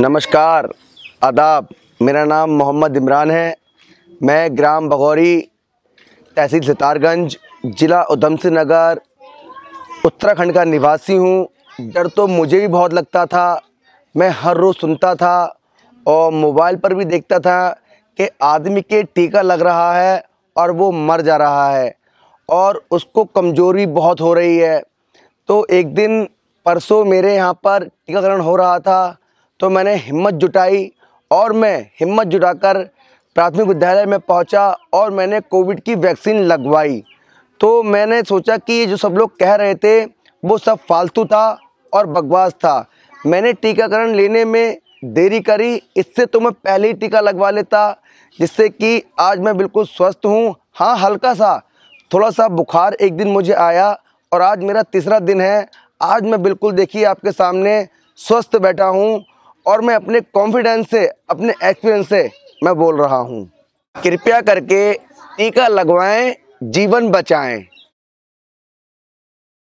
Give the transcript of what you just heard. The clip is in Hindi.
नमस्कार आदाब मेरा नाम मोहम्मद इमरान है मैं ग्राम बगौरी तहसील सितारगंज ज़िला उधम सिंह नगर उत्तराखंड का निवासी हूँ डर तो मुझे भी बहुत लगता था मैं हर रोज़ सुनता था और मोबाइल पर भी देखता था कि आदमी के टीका लग रहा है और वो मर जा रहा है और उसको कमज़ोरी बहुत हो रही है तो एक दिन परसों मेरे यहाँ पर टीकाकरण हो रहा था तो मैंने हिम्मत जुटाई और मैं हिम्मत जुटाकर प्राथमिक विद्यालय में पहुंचा और मैंने कोविड की वैक्सीन लगवाई तो मैंने सोचा कि ये जो सब लोग कह रहे थे वो सब फालतू था और बकवास था मैंने टीकाकरण लेने में देरी करी इससे तो मैं पहले ही टीका लगवा लेता जिससे कि आज मैं बिल्कुल स्वस्थ हूँ हाँ हल्का सा थोड़ा सा बुखार एक दिन मुझे आया और आज मेरा तीसरा दिन है आज मैं बिल्कुल देखिए आपके सामने स्वस्थ बैठा हूँ और मैं अपने कॉन्फिडेंस से अपने एक्सपीरियंस से मैं बोल रहा हूँ कृपया करके टीका लगवाएं जीवन बचाएं